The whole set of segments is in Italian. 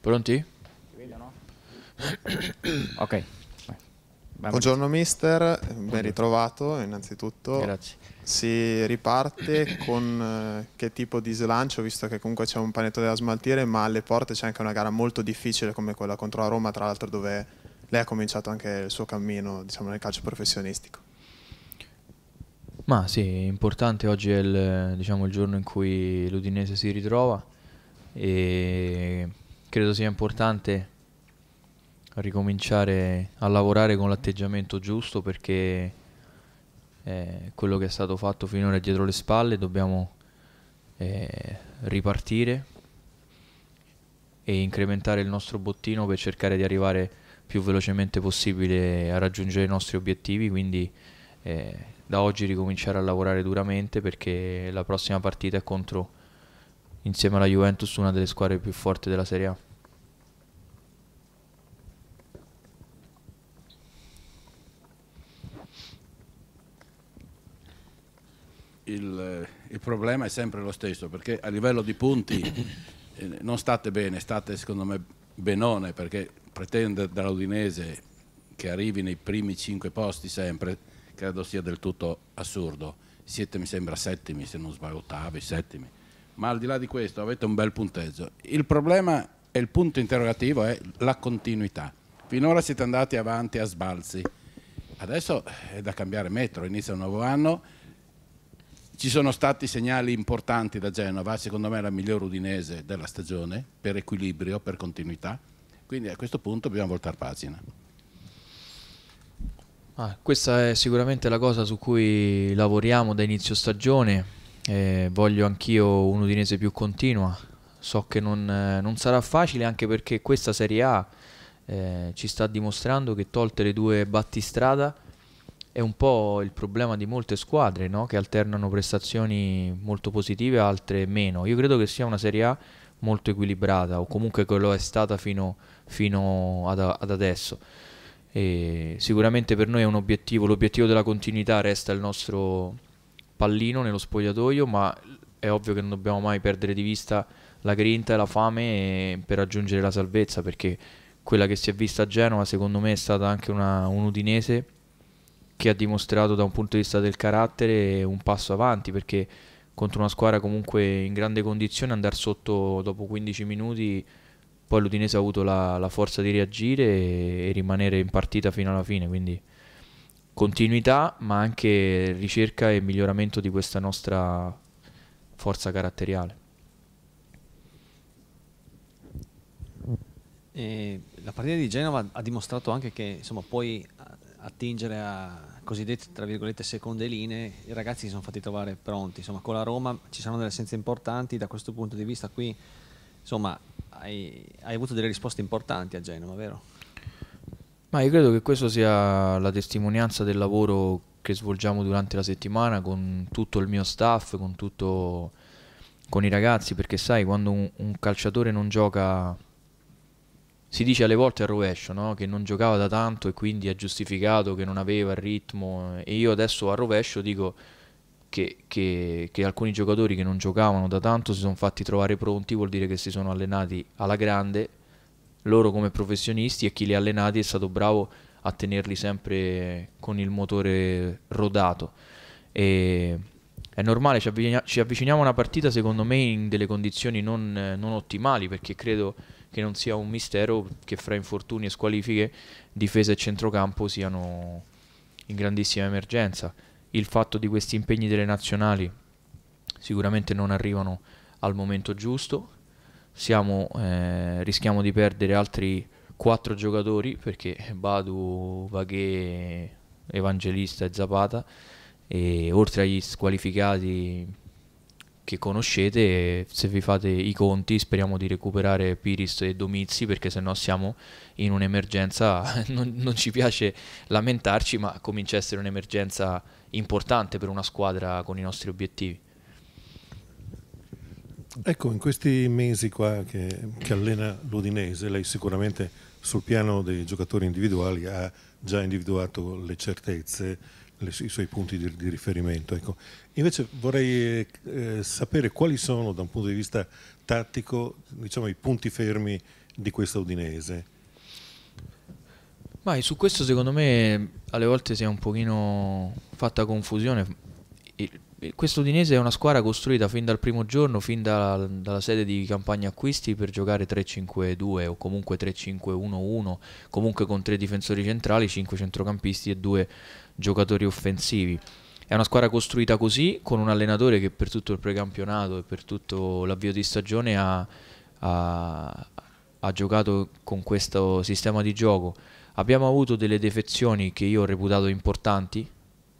Pronti? ok. Buongiorno mister, ben ritrovato innanzitutto. Grazie. Si riparte con eh, che tipo di slancio, visto che comunque c'è un panetto da smaltire, ma alle porte c'è anche una gara molto difficile come quella contro la Roma, tra l'altro dove lei ha cominciato anche il suo cammino diciamo, nel calcio professionistico. Ma sì, importante, oggi è il, diciamo, il giorno in cui l'Udinese si ritrova e credo sia importante ricominciare a lavorare con l'atteggiamento giusto perché eh, quello che è stato fatto finora è dietro le spalle, dobbiamo eh, ripartire e incrementare il nostro bottino per cercare di arrivare più velocemente possibile a raggiungere i nostri obiettivi, quindi eh, da oggi ricominciare a lavorare duramente perché la prossima partita è contro insieme alla Juventus una delle squadre più forti della Serie A. Il, eh, il, problema è sempre lo stesso perché a livello di punti eh, non state bene, state secondo me benone perché pretendere dall'Udinese che arrivi nei primi cinque posti sempre credo sia del tutto assurdo. Siete mi sembra settimi se non sbaglio, ottavi, settimi ma al di là di questo avete un bel punteggio. Il problema e il punto interrogativo è la continuità. Finora siete andati avanti a sbalzi, adesso è da cambiare metro, inizia un nuovo anno, ci sono stati segnali importanti da Genova, secondo me la migliore udinese della stagione, per equilibrio, per continuità, quindi a questo punto dobbiamo voltare pagina. Ah, questa è sicuramente la cosa su cui lavoriamo da inizio stagione, eh, voglio anch'io un Udinese più continua. So che non, eh, non, sarà facile anche perché questa Serie A eh, ci sta dimostrando che tolte le due battistrada è un po' il problema di molte squadre no? che alternano prestazioni molto positive e altre meno. Io credo che sia una Serie A molto equilibrata o comunque che lo è stata fino, fino ad, ad, adesso. E sicuramente per noi è un obiettivo, l'obiettivo della continuità resta il nostro pallino nello spogliatoio, ma è ovvio che non dobbiamo mai perdere di vista la grinta e la fame eh, per raggiungere la salvezza, perché quella che si è vista a Genova secondo me è stata anche una, un udinese che ha dimostrato da un punto di vista del carattere un passo avanti, perché contro una squadra comunque in grande condizione andare sotto dopo 15 minuti poi l'Udinese ha avuto la, la forza di reagire e, e, rimanere in partita fino alla fine quindi continuità ma anche ricerca e miglioramento di questa nostra forza caratteriale. E la partita di Genova ha dimostrato anche che insomma, puoi attingere a cosiddette tra virgolette seconde linee, i ragazzi si sono fatti trovare pronti, insomma, con la Roma ci saranno delle assenze importanti, da questo punto di vista qui insomma, hai, hai avuto delle risposte importanti a Genova, vero? Ma io credo che questa sia la testimonianza del lavoro che svolgiamo durante la settimana con tutto il mio staff, con, tutto, con i ragazzi, perché sai, quando un, un, calciatore non gioca, si dice alle volte al rovescio, no? che non giocava da tanto e quindi ha giustificato che non aveva il ritmo, e io adesso al rovescio dico che, che, che alcuni giocatori che non giocavano da tanto si sono fatti trovare pronti, vuol dire che si sono allenati alla grande loro come professionisti e chi li ha allenati è stato bravo a tenerli sempre con il motore rodato. E è normale, ci, avvicina ci, avviciniamo a una partita secondo me in delle condizioni non, non, ottimali perché credo che non sia un mistero che fra infortuni e squalifiche difesa e centrocampo siano in grandissima emergenza. Il fatto di questi impegni delle nazionali sicuramente non arrivano al momento giusto siamo, eh, rischiamo di perdere altri 4 giocatori perché Badu, Vaghe, Evangelista e Zapata e oltre agli squalificati che conoscete se vi fate i conti speriamo di recuperare Piris e Domizzi perché se no siamo in un'emergenza non, non, ci piace lamentarci ma comincia a essere un'emergenza importante per una squadra con i nostri obiettivi Ecco, in questi mesi qua che, che allena l'Udinese, lei sicuramente sul piano dei giocatori individuali ha già individuato le certezze, le, i suoi punti di, di riferimento. Ecco. Invece vorrei eh, sapere quali sono, da un punto di vista tattico, diciamo, i punti fermi di questa Udinese. Ma su questo secondo me alle volte si è un pochino fatta confusione. Questo Udinese è una squadra costruita fin dal primo giorno, fin da, dalla sede di campagna acquisti per giocare 3-5-2 o comunque 3-5-1-1, comunque con tre difensori centrali, 5 centrocampisti e due giocatori offensivi. È una squadra costruita così, con un allenatore che per tutto il precampionato e per tutto l'avvio di stagione ha, ha, ha giocato con questo sistema di gioco. Abbiamo avuto delle defezioni che io ho reputato importanti,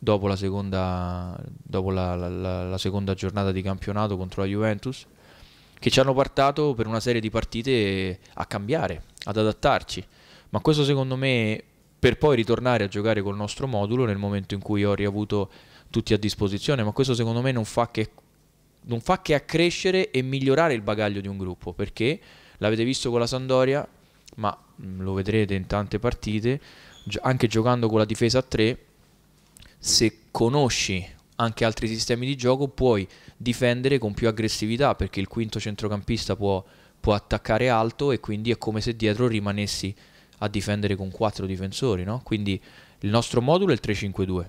dopo, la seconda, dopo la, la, la seconda, giornata di campionato contro la Juventus, che ci hanno portato per una serie di partite a cambiare, ad adattarci. Ma questo secondo me per poi ritornare a giocare col nostro modulo nel momento in cui ho riavuto tutti a disposizione, ma questo secondo me non fa che, non fa che accrescere e migliorare il bagaglio di un gruppo, perché l'avete visto con la Sandoria, ma mm, lo vedrete in tante partite, anche giocando con la difesa a 3, se conosci anche altri sistemi di gioco puoi difendere con più aggressività perché il quinto centrocampista può, può attaccare alto e quindi è come se dietro rimanessi a difendere con quattro difensori, no? Quindi il nostro modulo è il 3-5-2.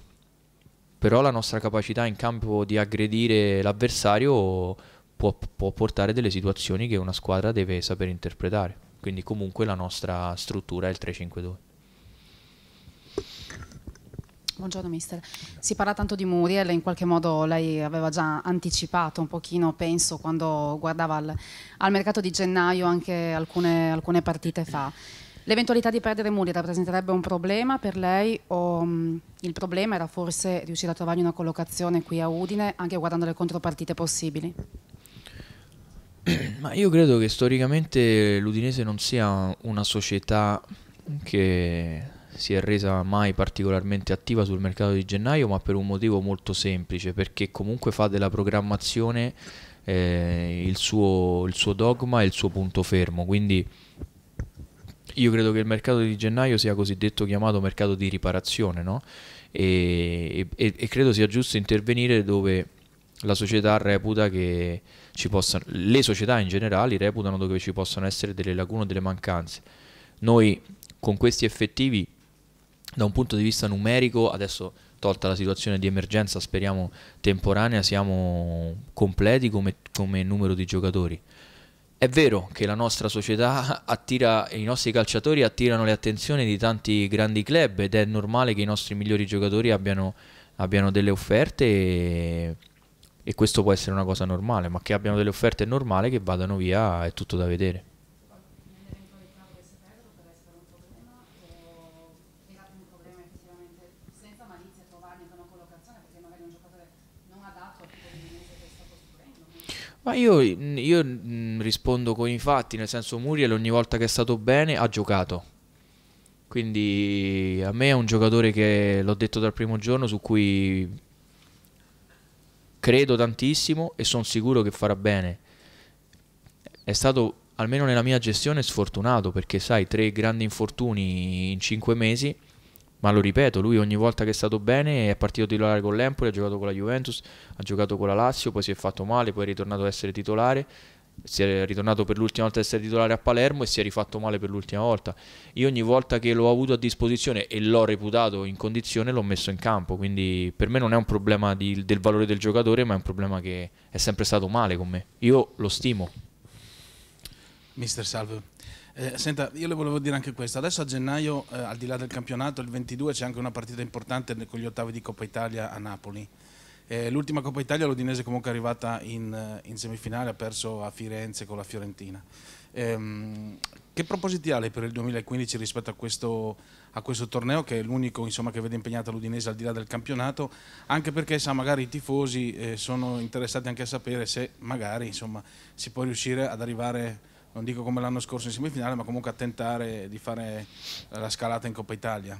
Però la nostra capacità in campo di aggredire l'avversario può, può portare delle situazioni che una squadra deve saper interpretare. Quindi comunque la nostra struttura è il 3-5-2. Buongiorno mister, si parla tanto di Muriel, in qualche modo lei aveva già anticipato un pochino, penso, quando guardava al, al mercato di gennaio anche alcune, alcune partite fa. L'eventualità di perdere Muriel rappresenterebbe un problema per lei o um, il problema era forse riuscire a trovargli una collocazione qui a Udine, anche guardando le contropartite possibili? Ma io credo che storicamente l'Udinese non sia una società che si è resa mai particolarmente attiva sul mercato di gennaio, ma per un motivo molto semplice, perché comunque fa della programmazione eh, il, suo, il suo dogma e il suo punto fermo. Quindi io credo che il mercato di gennaio sia cosiddetto chiamato mercato di riparazione, no? e, e, e, credo sia giusto intervenire dove la società reputa che ci possano, le società in generale reputano dove ci possano essere delle lacune, o delle mancanze. Noi con questi effettivi da un punto di vista numerico, adesso tolta la situazione di emergenza, speriamo temporanea, siamo completi come, come numero di giocatori. È vero che la nostra società attira, i nostri calciatori attirano le attenzioni di tanti grandi club ed è normale che i nostri migliori giocatori abbiano, abbiano delle offerte e, e questo può essere una cosa normale, ma che abbiano delle offerte è normale che vadano via è tutto da vedere. Ma io, io rispondo con i fatti, nel senso Muriel ogni volta che è stato bene ha giocato. Quindi a me è un giocatore che l'ho detto dal primo giorno su cui credo tantissimo e sono sicuro che farà bene. È stato almeno nella mia gestione sfortunato perché sai, tre grandi infortuni in cinque mesi ma lo ripeto, lui ogni volta che è stato bene è partito titolare con l'Empoli, ha giocato con la Juventus, ha giocato con la Lazio, poi si è fatto male, poi è ritornato ad essere titolare, si è ritornato per l'ultima volta ad essere titolare a Palermo e si è rifatto male per l'ultima volta. Io ogni volta che l'ho avuto a disposizione e l'ho reputato in condizione l'ho messo in campo, quindi per me non è un problema di, del valore del giocatore, ma è un problema che è sempre stato male con me. Io lo stimo. Mister Salve, eh, senta, io le volevo dire anche questo. Adesso a gennaio, eh, al di là del campionato, il 22 c'è anche una partita importante con gli ottavi di Coppa Italia a Napoli. Eh, l'ultima Coppa Italia l'Udinese comunque è arrivata in, eh, in, semifinale, ha perso a Firenze con la Fiorentina. Ehm, che propositi ha lei per il 2015 rispetto a questo, a questo torneo che è l'unico insomma, che vede impegnata l'Udinese al di là del campionato, anche perché sa, magari i tifosi eh, sono interessati anche a sapere se magari insomma, si può riuscire ad arrivare non dico come l'anno scorso in semifinale, ma comunque a tentare di fare la scalata in Coppa Italia.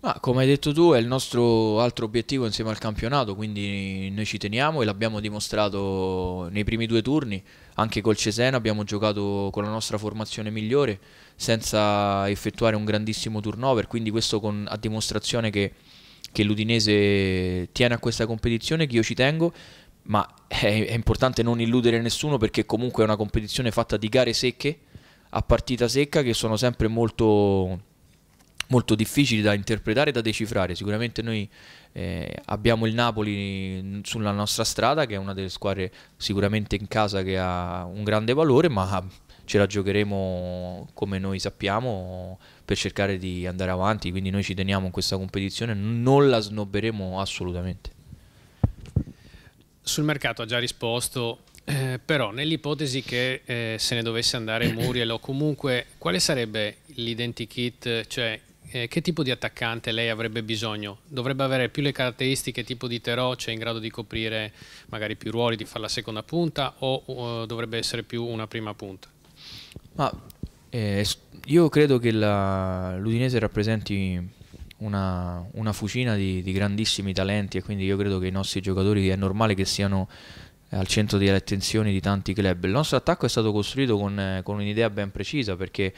Ma come hai detto tu è il nostro altro obiettivo insieme al campionato, quindi noi ci teniamo e l'abbiamo dimostrato nei primi due turni, anche col Cesena abbiamo giocato con la nostra formazione migliore senza effettuare un grandissimo turnover, quindi questo con, a dimostrazione che, che l'Udinese tiene a questa competizione, che io ci tengo, ma è, è importante non illudere nessuno perché comunque è una competizione fatta di gare secche, a partita secca, che sono sempre molto molto difficili da interpretare e da decifrare. Sicuramente noi eh, abbiamo il Napoli sulla nostra strada, che è una delle squadre sicuramente in casa che ha un grande valore, ma ce la giocheremo come noi sappiamo per cercare di andare avanti, quindi noi ci teniamo in questa competizione, non la snobberemo assolutamente sul mercato ha già risposto, eh, però nell'ipotesi che eh, se ne dovesse andare Muriel o comunque quale sarebbe l'identikit, cioè eh, che tipo di attaccante lei avrebbe bisogno? Dovrebbe avere più le caratteristiche tipo di Terò, cioè in grado di coprire magari più ruoli, di fare la seconda punta o, o dovrebbe essere più una prima punta? Ma eh, io credo che l'Udinese rappresenti una, una fucina di, di, grandissimi talenti e quindi io credo che i nostri giocatori è normale che siano eh, al centro delle attenzioni di tanti club. Il nostro attacco è stato costruito con, eh, con un'idea ben precisa perché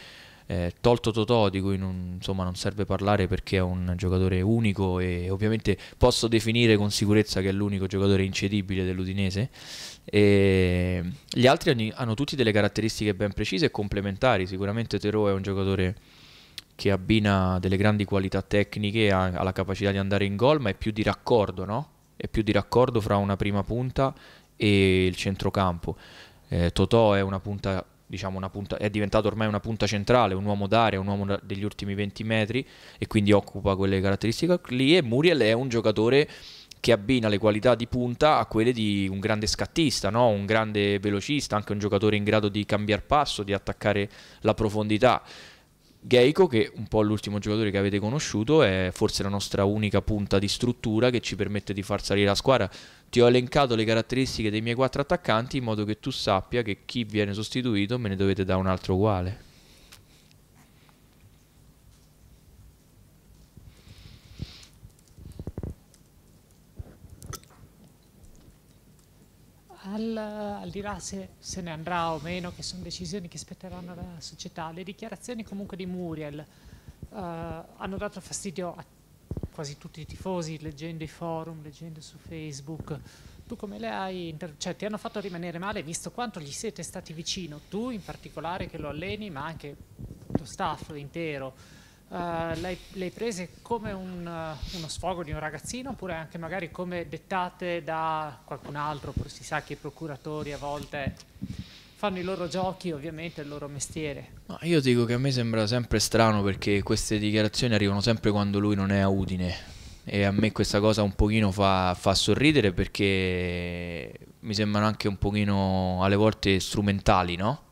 eh, tolto Totò di cui non, insomma, non, serve parlare perché è un giocatore unico e ovviamente posso definire con sicurezza che è l'unico giocatore incedibile dell'Udinese e gli altri hanno tutti delle caratteristiche ben precise e complementari sicuramente Terò è un giocatore che abbina delle grandi qualità tecniche alla capacità di andare in gol, ma è più di raccordo, no? È più di raccordo fra una prima punta e il centrocampo. Eh, Totò è una punta, diciamo una punta, è diventato ormai una punta centrale, un uomo d'area, un uomo degli ultimi 20 metri e quindi occupa quelle caratteristiche lì e Muriel è un giocatore che abbina le qualità di punta a quelle di un grande scattista, no? un grande velocista, anche un giocatore in grado di cambiare passo, di attaccare la profondità. Geico, che è un po' l'ultimo giocatore che avete conosciuto, è forse la nostra unica punta di struttura che ci permette di far salire la squadra. Ti ho elencato le caratteristiche dei miei quattro attaccanti in modo che tu sappia che chi viene sostituito me ne dovete dare un altro uguale. al, al di là se, se ne andrà o meno, che sono decisioni che spetteranno alla società, le dichiarazioni comunque di Muriel uh, hanno dato fastidio a quasi tutti i tifosi, leggendo i forum, leggendo su Facebook. Tu come le hai, cioè ti hanno fatto rimanere male visto quanto gli siete stati vicino, tu in particolare che lo alleni, ma anche lo staff intero Uh, l'hai, prese come un, uh, uno sfogo di un ragazzino oppure anche magari come dettate da qualcun altro, si sa che i procuratori a volte fanno i loro giochi, ovviamente il loro mestiere. No, io dico che a me sembra sempre strano perché queste dichiarazioni arrivano sempre quando lui non è a Udine e a me questa cosa un pochino fa, fa sorridere perché mi sembrano anche un pochino alle volte strumentali, no?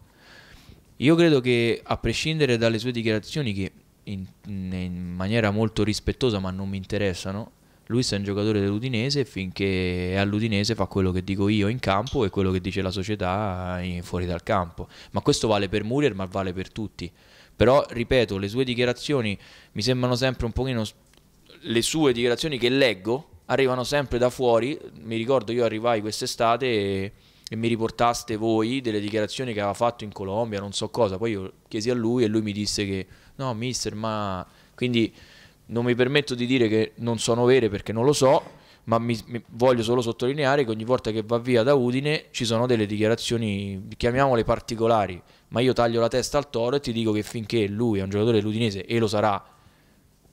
Io credo che a prescindere dalle sue dichiarazioni che in, in maniera molto rispettosa, ma non mi interessano. Luis è un giocatore dell'Udinese e finché è all'Udinese fa quello che dico io in campo e quello che dice la società eh, fuori dal campo. Ma questo vale per Muriel, ma vale per tutti. Però, ripeto, le sue dichiarazioni mi sembrano sempre un pochino... Le sue dichiarazioni che leggo arrivano sempre da fuori. Mi ricordo io arrivai quest'estate e, e mi riportaste voi delle dichiarazioni che aveva fatto in Colombia, non so cosa. Poi io chiesi a lui e lui mi disse che no mister ma... Quindi non mi permetto di dire che non sono vere perché non lo so, ma mi, mi, voglio solo sottolineare che ogni volta che va via da Udine ci sono delle dichiarazioni, chiamiamole particolari, ma io taglio la testa al toro e ti dico che finché lui è un giocatore ludinese e lo sarà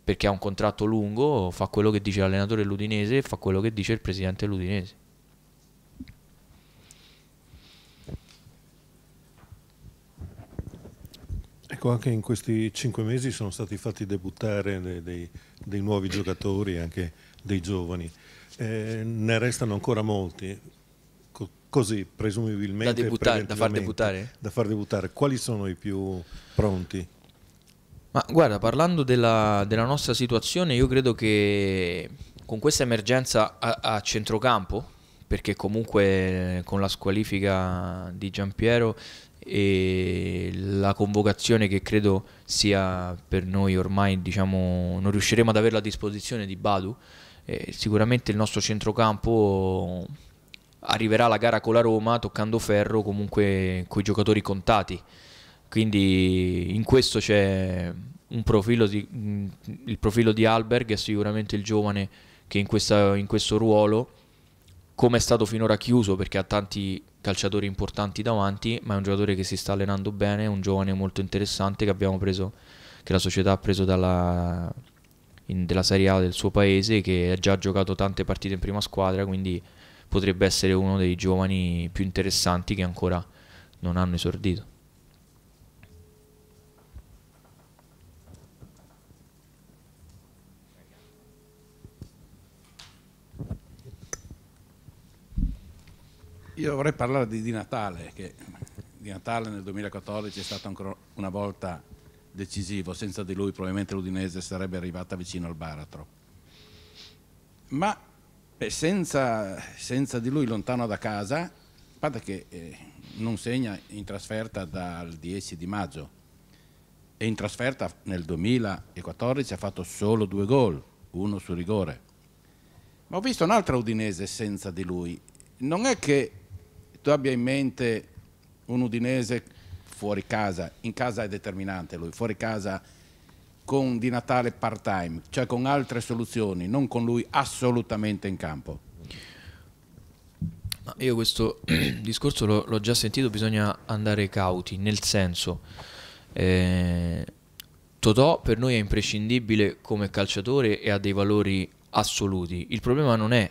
perché ha un contratto lungo, fa quello che dice l'allenatore ludinese e fa quello che dice il presidente ludinese. Ecco, anche in questi cinque mesi sono stati fatti debuttare dei, dei, dei nuovi giocatori, anche dei giovani. Eh, ne restano ancora molti, Co così presumibilmente. Da, debuttare, da far debuttare? Da far debuttare. Quali sono i più pronti? Ma guarda, parlando della, della nostra situazione, io credo che con questa emergenza a, a centrocampo, perché comunque con la squalifica di Giampiero e la convocazione che credo sia per noi ormai diciamo non riusciremo ad averla a disposizione di Badu eh, sicuramente il nostro centrocampo arriverà alla gara con la Roma toccando ferro comunque con i giocatori contati quindi in questo c'è un profilo di, mm, il profilo di Alberg è sicuramente il giovane che in, questa, in questo ruolo come è stato finora chiuso perché ha tanti calciatori importanti davanti, ma è un giocatore che si sta allenando bene, un giovane molto interessante che abbiamo preso, che la società ha preso dalla, in, della Serie A del suo paese, che ha già giocato tante partite in prima squadra, quindi potrebbe essere uno dei giovani più interessanti che ancora non hanno esordito. Io vorrei parlare di, di Natale, che di Natale nel 2014 è stato ancora una volta decisivo, senza di lui probabilmente l'Udinese sarebbe arrivata vicino al baratro. Ma eh, senza, senza, di lui lontano da casa, guarda che eh, non segna in trasferta dal 10 di maggio e in trasferta nel 2014 ha fatto solo due gol, uno su rigore. Ma ho visto un'altra Udinese senza di lui. Non è che tu abbia in mente un udinese fuori casa, in casa è determinante lui, fuori casa con Di Natale part time, cioè con altre soluzioni, non con lui assolutamente in campo. Io questo discorso l'ho già sentito, bisogna andare cauti, nel senso, eh, Totò per noi è imprescindibile come calciatore e ha dei valori assoluti. Il problema non è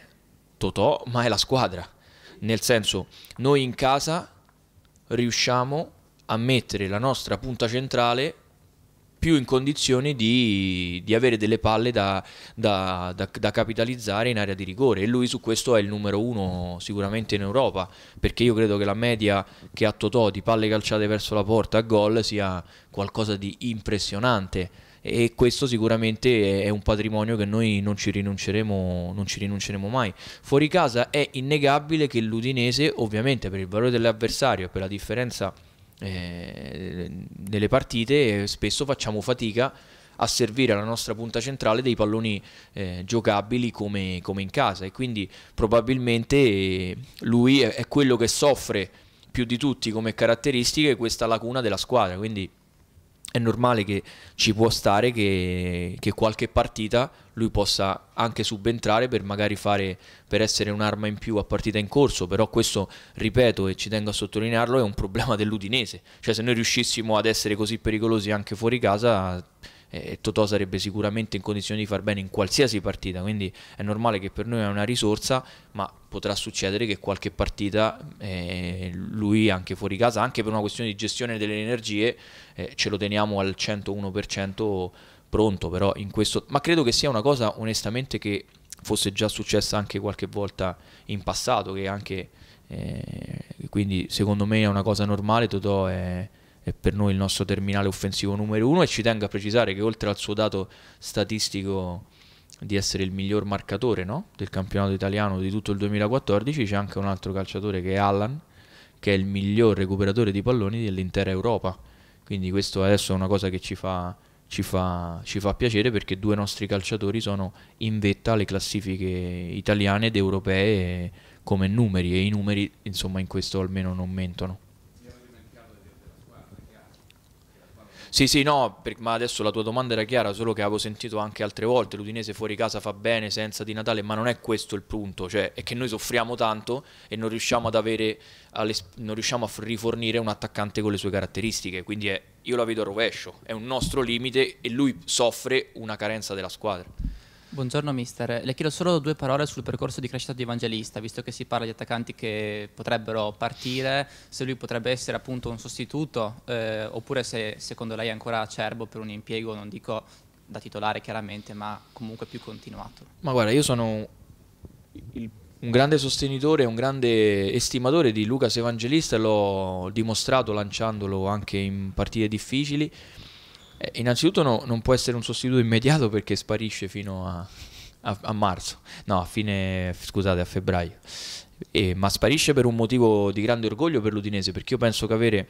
Totò, ma è la squadra. Nel senso, noi in casa riusciamo a mettere la nostra punta centrale più in condizioni di, di avere delle palle da, da, da, da, capitalizzare in area di rigore e lui su questo è il numero uno sicuramente in Europa perché io credo che la media che ha Totò di palle calciate verso la porta a gol sia qualcosa di impressionante e questo sicuramente è un patrimonio che noi non ci rinunceremo, non ci rinunceremo mai. Fuori casa è innegabile che l'Udinese ovviamente per il valore dell'avversario e per la differenza eh, delle partite spesso facciamo fatica a servire alla nostra punta centrale dei palloni eh, giocabili come, come, in casa e quindi probabilmente eh, lui è, è quello che soffre più di tutti come caratteristiche questa lacuna della squadra quindi è normale che ci può stare che, che, qualche partita lui possa anche subentrare per magari fare per essere un'arma in più a partita in corso, però questo, ripeto e ci tengo a sottolinearlo, è un problema dell'Udinese, cioè se noi riuscissimo ad essere così pericolosi anche fuori casa eh, Totò sarebbe sicuramente in condizione di far bene in qualsiasi partita, quindi è normale che per noi è una risorsa, ma potrà succedere che qualche partita eh, lui anche fuori casa, anche per una questione di gestione delle energie, eh, ce lo teniamo al 101% pronto, però in questo... Ma credo che sia una cosa onestamente che fosse già successa anche qualche volta in passato, che anche... Eh, quindi secondo me è una cosa normale, Totò è è per noi il nostro terminale offensivo numero uno e ci tengo a precisare che oltre al suo dato statistico di essere il miglior marcatore no? del campionato italiano di tutto il 2014 c'è anche un altro calciatore che è Allan che è il miglior recuperatore di palloni dell'intera Europa quindi questo adesso è una cosa che ci fa, ci fa, ci fa piacere perché due nostri calciatori sono in vetta alle classifiche italiane ed europee come numeri e i numeri insomma in questo almeno non mentono Sì, sì, no, per, ma adesso la tua domanda era chiara, solo che avevo sentito anche altre volte, l'Udinese fuori casa fa bene senza di Natale, ma non è questo il punto, cioè è che noi soffriamo tanto e non riusciamo ad avere, non riusciamo a rifornire un attaccante con le sue caratteristiche, quindi è, io la vedo a rovescio, è un nostro limite e lui soffre una carenza della squadra. Buongiorno mister, le chiedo solo due parole sul percorso di crescita di Evangelista, visto che si parla di attaccanti che potrebbero partire, se lui potrebbe essere appunto un sostituto, eh, oppure se secondo lei è ancora acerbo per un impiego, non dico da titolare chiaramente, ma comunque più continuato. Ma guarda, io sono il un grande sostenitore, un grande estimatore di Lucas Evangelista, l'ho dimostrato lanciandolo anche in partite difficili eh, innanzitutto no, non può essere un sostituto immediato perché sparisce fino a, a, a marzo, no, a fine, scusate, a febbraio. E, ma sparisce per un motivo di grande orgoglio per l'Udinese, perché io penso che avere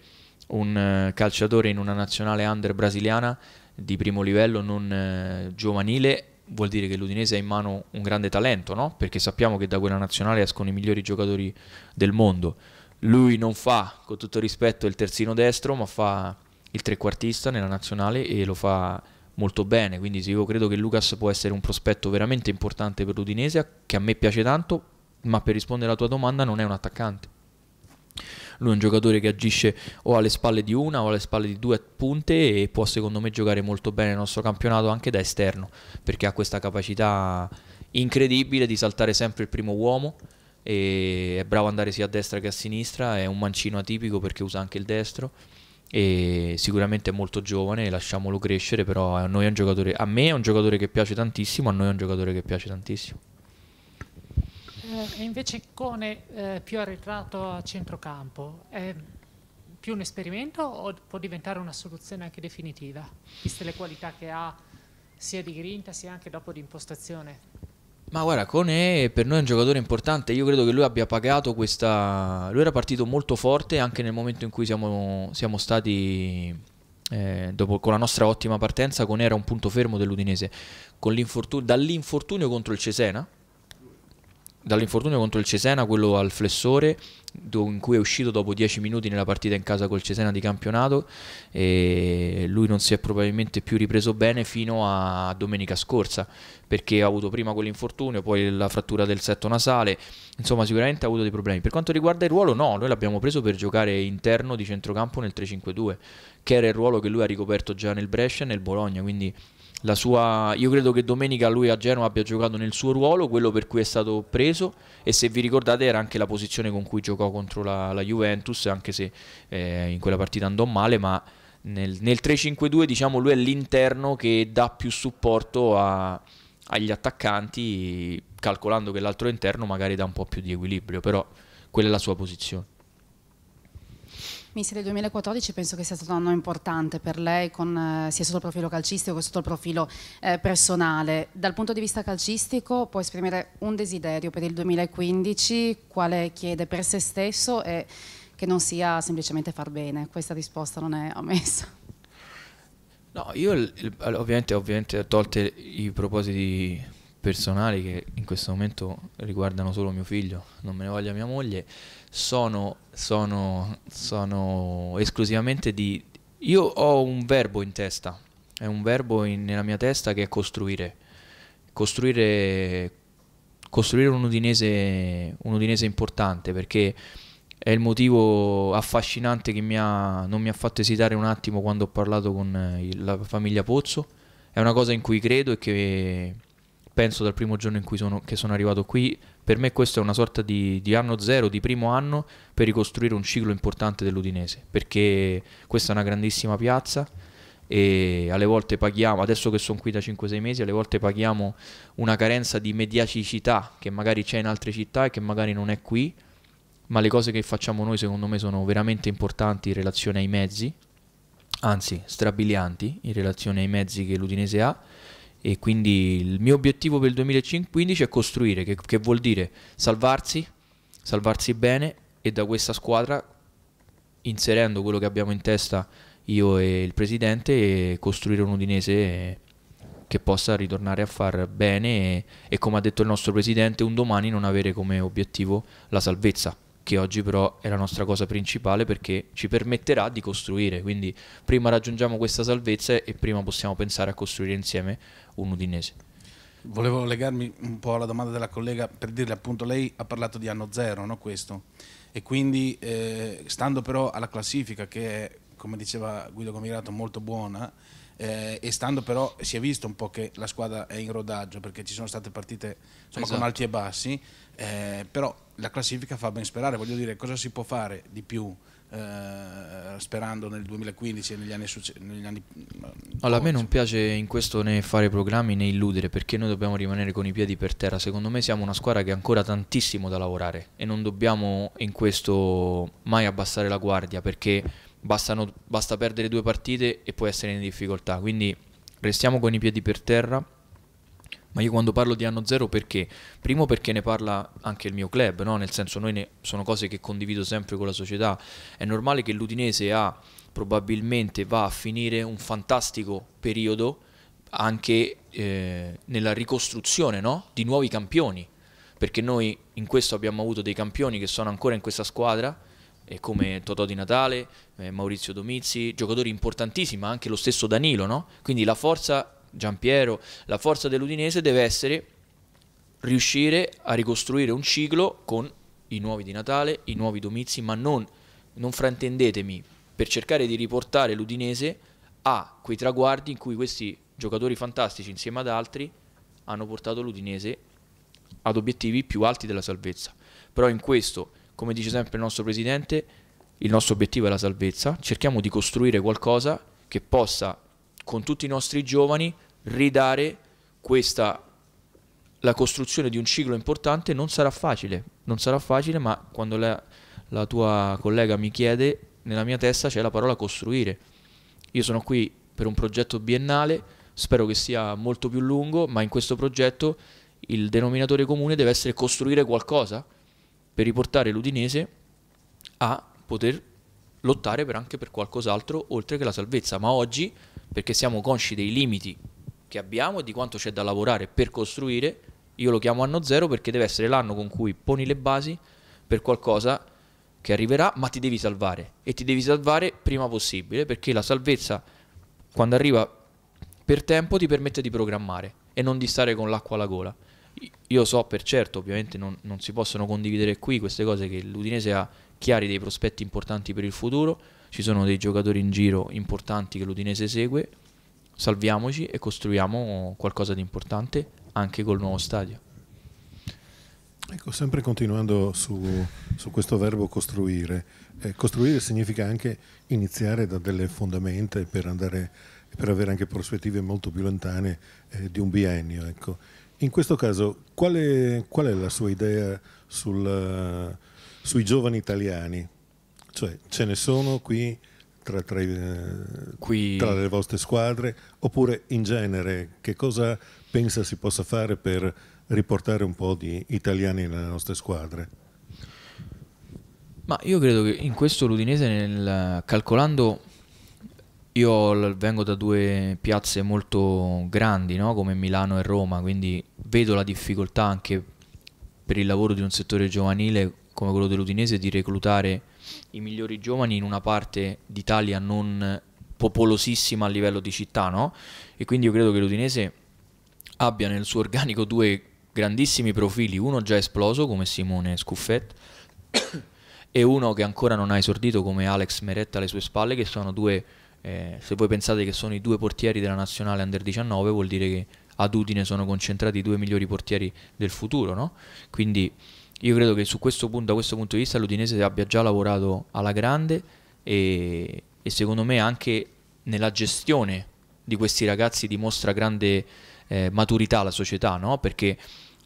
un uh, calciatore in una nazionale under brasiliana di primo livello non uh, giovanile vuol dire che l'Udinese ha in mano un grande talento, no? Perché sappiamo che da quella nazionale escono i migliori giocatori del mondo. Lui non fa, con tutto rispetto, il terzino destro, ma fa il trequartista nella nazionale e lo fa molto bene, quindi sì, io credo che Lucas può essere un prospetto veramente importante per l'Udinese, che a me piace tanto, ma per rispondere alla tua domanda non è un attaccante. Lui è un giocatore che agisce o alle spalle di una o alle spalle di due punte e può secondo me giocare molto bene nel nostro campionato anche da esterno, perché ha questa capacità incredibile di saltare sempre il primo uomo e è bravo ad andare sia a destra che a sinistra, è un mancino atipico perché usa anche il destro e sicuramente è molto giovane, lasciamolo crescere, però a, noi è un giocatore, a me è un giocatore che piace tantissimo, a noi è un giocatore che piace tantissimo. Eh, e invece Cone eh, più arretrato a centrocampo, è più un esperimento o può diventare una soluzione anche definitiva, viste le qualità che ha sia di grinta sia anche dopo di impostazione? Ma guarda, Cone per noi è un giocatore importante, io credo che lui abbia pagato questa... Lui era partito molto forte anche nel momento in cui siamo, siamo stati, eh, dopo, con la nostra ottima partenza, Cone era un punto fermo dell'Udinese, dall'infortunio contro il Cesena, dall'infortunio contro il Cesena, quello al flessore, in cui è uscito dopo 10 minuti nella partita in casa col Cesena di campionato e lui non si è probabilmente più ripreso bene fino a domenica scorsa perché ha avuto prima quell'infortunio, poi la frattura del setto nasale, insomma sicuramente ha avuto dei problemi. Per quanto riguarda il ruolo no, noi l'abbiamo preso per giocare interno di centrocampo nel 3-5-2, che era il ruolo che lui ha ricoperto già nel Brescia e nel Bologna, quindi sua, io credo che domenica lui a Genova abbia giocato nel suo ruolo, quello per cui è stato preso e se vi ricordate era anche la posizione con cui giocò contro la, la Juventus, anche se eh, in quella partita andò male, ma nel, nel 3-5-2 diciamo lui è l'interno che dà più supporto a, agli attaccanti, calcolando che l'altro interno magari dà un po' più di equilibrio, però quella è la sua posizione. Ministro, del 2014 penso che sia stato un anno importante per lei, con, eh, sia sotto il profilo calcistico che sotto il profilo eh, personale. Dal punto di vista calcistico può esprimere un desiderio per il 2015, quale chiede per se stesso e che non sia semplicemente far bene. Questa risposta non è ammessa. No, io ovviamente, ovviamente tolte i propositi personali che in questo momento riguardano solo mio figlio, non me ne voglia mia moglie, sono, sono, sono esclusivamente di... Io ho un verbo in testa, è un verbo in, nella mia testa che è costruire, costruire, costruire un, udinese, un udinese importante perché è il motivo affascinante che mi ha, non mi ha fatto esitare un attimo quando ho parlato con eh, la famiglia Pozzo. È una cosa in cui credo e che penso dal primo giorno in cui sono, sono arrivato qui, per me questo è una sorta di, di, anno zero, di primo anno per ricostruire un ciclo importante dell'Udinese, perché questa è una grandissima piazza e alle volte paghiamo, adesso che sono qui da 5-6 mesi, alle volte paghiamo una carenza di mediaticità che magari c'è in altre città e che magari non è qui, ma le cose che facciamo noi secondo me sono veramente importanti in relazione ai mezzi, anzi strabilianti in relazione ai mezzi che l'Udinese ha e quindi il mio obiettivo per il 2015 è costruire, che, che vuol dire salvarsi, salvarsi bene e da questa squadra, inserendo quello che abbiamo in testa io e il presidente, costruire un Udinese che possa ritornare a far bene e, e come ha detto il nostro presidente un domani non avere come obiettivo la salvezza che oggi però è la nostra cosa principale perché ci permetterà di costruire, quindi prima raggiungiamo questa salvezza e prima possiamo pensare a costruire insieme un udinese. Volevo legarmi un po' alla domanda della collega per dirle appunto lei ha parlato di anno zero, no questo? E quindi eh, stando però alla classifica che è, come diceva Guido Comirato, molto buona, eh, e stando però si è visto un po' che la squadra è in rodaggio perché ci sono state partite insomma, esatto. con alti e bassi, eh, però la classifica fa ben sperare, voglio dire cosa si può fare di più eh, sperando nel 2015 e negli anni successivi. Eh, allora, a me non piace in questo né fare programmi né illudere perché noi dobbiamo rimanere con i piedi per terra. Secondo me siamo una squadra che ha ancora tantissimo da lavorare e non dobbiamo in questo mai abbassare la guardia perché bastano, basta perdere due partite e puoi essere in difficoltà. Quindi restiamo con i piedi per terra ma io quando parlo di anno zero perché? Primo perché ne parla anche il mio club, no? nel senso noi ne, sono cose che condivido sempre con la società. È normale che l'Udinese ha probabilmente va a finire un fantastico periodo anche eh, nella ricostruzione no? di nuovi campioni, perché noi in questo abbiamo avuto dei campioni che sono ancora in questa squadra, eh, come Totò di Natale, eh, Maurizio Domizzi, giocatori importantissimi, ma anche lo stesso Danilo, no? quindi la forza Giampiero, la forza dell'Udinese deve essere riuscire a ricostruire un ciclo con i nuovi di Natale, i nuovi domizi, ma non, non fraintendetemi, per cercare di riportare l'Udinese a quei traguardi in cui questi giocatori fantastici insieme ad altri hanno portato l'Udinese ad obiettivi più alti della salvezza. Però in questo, come dice sempre il nostro presidente, il nostro obiettivo è la salvezza, cerchiamo di costruire qualcosa che possa, con tutti i nostri giovani, ridare questa la costruzione di un ciclo importante non sarà facile, non sarà facile, ma quando la, la, tua collega mi chiede, nella mia testa c'è la parola costruire. Io sono qui per un progetto biennale, spero che sia molto più lungo, ma in questo progetto il denominatore comune deve essere costruire qualcosa per riportare l'Udinese a poter lottare per anche per qualcos'altro oltre che la salvezza. Ma oggi, perché siamo consci dei limiti che abbiamo e di quanto c'è da lavorare per costruire, io lo chiamo anno zero perché deve essere l'anno con cui poni le basi per qualcosa che arriverà, ma ti devi salvare e ti devi salvare prima possibile perché la salvezza quando arriva per tempo ti permette di programmare e non di stare con l'acqua alla gola. Io so per certo, ovviamente non, non si possono condividere qui queste cose che l'Udinese ha chiari dei prospetti importanti per il futuro, ci sono dei giocatori in giro importanti che l'Udinese segue, salviamoci e costruiamo qualcosa di importante anche col nuovo stadio. Ecco, sempre continuando su, su questo verbo costruire, eh, costruire significa anche iniziare da delle fondamenta per, andare, per avere anche prospettive molto più lontane eh, di un biennio. Ecco. In questo caso, qual è, qual è la sua idea sul, eh, sui giovani italiani? Cioè, ce ne sono qui tra, tra, Qui... tra, le vostre squadre oppure in genere che cosa pensa si possa fare per riportare un po' di italiani nelle nostre squadre? Ma io credo che in questo l'Udinese, nel, calcolando, io vengo da due piazze molto grandi no? come Milano e Roma, quindi vedo la difficoltà anche per il lavoro di un settore giovanile come quello dell'Udinese di reclutare i migliori giovani in una parte d'Italia non popolosissima a livello di città, no? E quindi io credo che l'Udinese abbia nel suo organico due grandissimi profili, uno già esploso come Simone Scuffet e uno che ancora non ha esordito come Alex Meretta alle sue spalle, che sono due, eh, se voi pensate che sono i due portieri della nazionale under 19, vuol dire che ad Udine sono concentrati i due migliori portieri del futuro, no? Quindi io credo che su questo punto, da questo punto di vista, l'Udinese abbia già lavorato alla grande e, e secondo me anche nella gestione di questi ragazzi dimostra grande eh, maturità la società, no? perché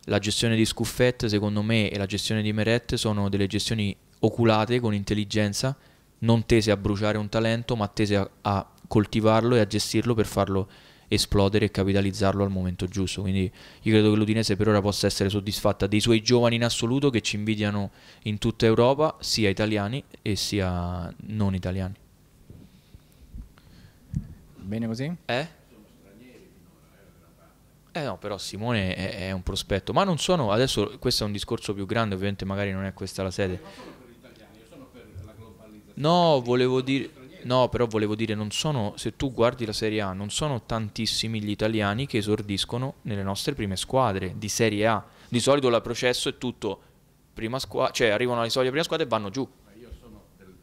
la gestione di Scuffet, secondo me, e la gestione di Meret sono delle gestioni oculate con intelligenza, non tese a bruciare un talento, ma tese a, a coltivarlo e a gestirlo per farlo esplodere e capitalizzarlo al momento giusto. Quindi io credo che l'Udinese per ora possa essere soddisfatta dei suoi giovani in assoluto che ci invidiano in tutta Europa, sia italiani e sia non italiani. Bene così? Eh? Eh no, però Simone è, è, un prospetto, ma non sono, adesso questo è un discorso più grande, ovviamente magari non è questa la sede. No, volevo dire... No, però volevo dire, non sono, se tu guardi la Serie A, non sono tantissimi gli italiani che esordiscono nelle nostre prime squadre di Serie A. Di solito il processo è tutto, prima squadra, cioè arrivano alle soglie prima squadra e vanno giù. Io sono, del,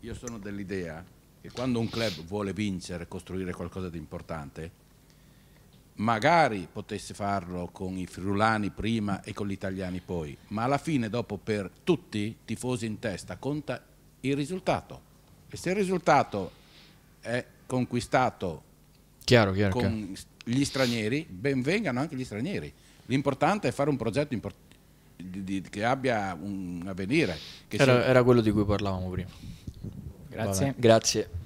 io sono dell'idea che quando un club vuole vincere, e costruire qualcosa di importante, magari potesse farlo con i friulani prima e con gli italiani poi, ma alla fine dopo per tutti, tifosi in testa, conta il risultato e se il risultato è conquistato chiaro, chiaro, con chiaro. gli stranieri, benvengano anche gli stranieri. L'importante è fare un progetto di, di, che abbia un avvenire. Che era, sia... era quello di cui parlavamo prima. Grazie. Vabbè. Grazie.